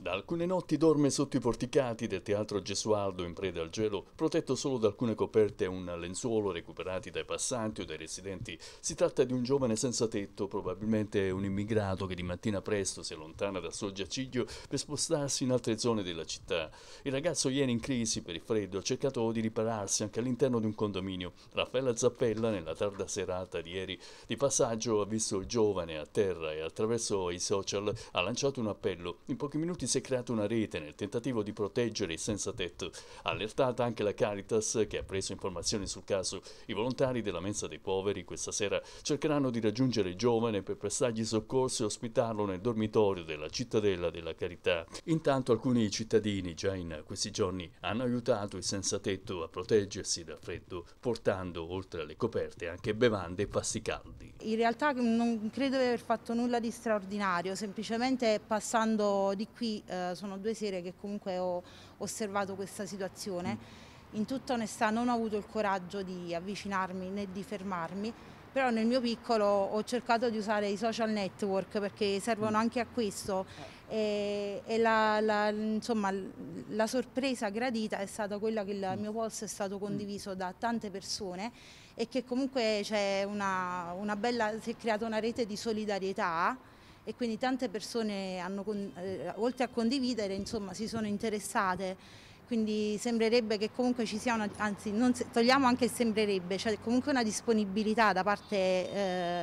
Da alcune notti dorme sotto i porticati del teatro Gesualdo in preda al gelo, protetto solo da alcune coperte e un lenzuolo recuperati dai passanti o dai residenti. Si tratta di un giovane senza tetto, probabilmente un immigrato che di mattina presto si allontana dal suo giaciglio per spostarsi in altre zone della città. Il ragazzo ieri in crisi per il freddo ha cercato di ripararsi anche all'interno di un condominio. Raffaella Zappella nella tarda serata di ieri di passaggio ha visto il giovane a terra e attraverso i social ha lanciato un appello. In pochi minuti si è creata una rete nel tentativo di proteggere i senza tetto. Allertata anche la Caritas, che ha preso informazioni sul caso, i volontari della mensa dei poveri questa sera cercheranno di raggiungere il giovane per prestargli soccorso e ospitarlo nel dormitorio della cittadella della Carità. Intanto alcuni cittadini già in questi giorni hanno aiutato i senza tetto a proteggersi dal freddo, portando oltre alle coperte anche bevande e pasti caldi. In realtà non credo di aver fatto nulla di straordinario, semplicemente passando di qui eh, sono due sere che comunque ho osservato questa situazione. Mm. In tutta onestà non ho avuto il coraggio di avvicinarmi né di fermarmi, però nel mio piccolo ho cercato di usare i social network perché servono mm. anche a questo eh. e, e la, la, insomma, la, sorpresa gradita è stata quella che il mm. mio post è stato condiviso da tante persone e che comunque una, una bella, si è creata una rete di solidarietà e quindi tante persone hanno, eh, oltre a condividere insomma, si sono interessate quindi sembrerebbe che comunque ci sia una, anzi non, togliamo anche il sembrerebbe, c'è cioè comunque una disponibilità da parte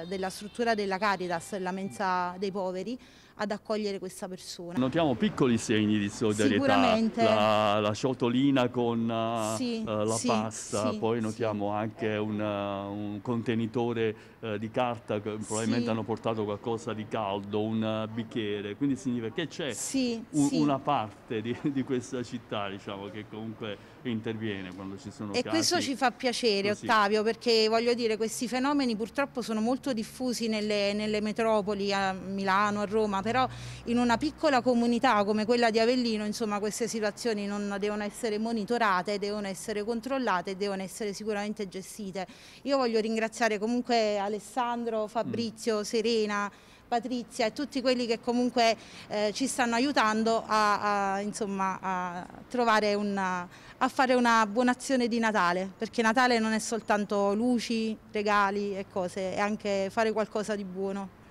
eh, della struttura della Caritas, la mensa dei poveri, ad accogliere questa persona. Notiamo piccoli segni di solidarietà, La, la ciotolina con uh, sì, eh, la sì, pasta, sì, poi notiamo anche una, eh, un contenitore uh, di carta, che probabilmente hanno portato qualcosa di caldo, un bicchiere, quindi significa che c'è un, una parte di, di questa città diciamo diciamo, che comunque interviene quando ci sono e casi. E questo ci fa piacere così. Ottavio perché voglio dire questi fenomeni purtroppo sono molto diffusi nelle, nelle metropoli a Milano, a Roma, però in una piccola comunità come quella di Avellino insomma queste situazioni non devono essere monitorate, devono essere controllate, e devono essere sicuramente gestite. Io voglio ringraziare comunque Alessandro, Fabrizio, mm. Serena, Patrizia e tutti quelli che comunque eh, ci stanno aiutando a, a, insomma, a, una, a fare una buona azione di Natale, perché Natale non è soltanto luci, regali e cose, è anche fare qualcosa di buono.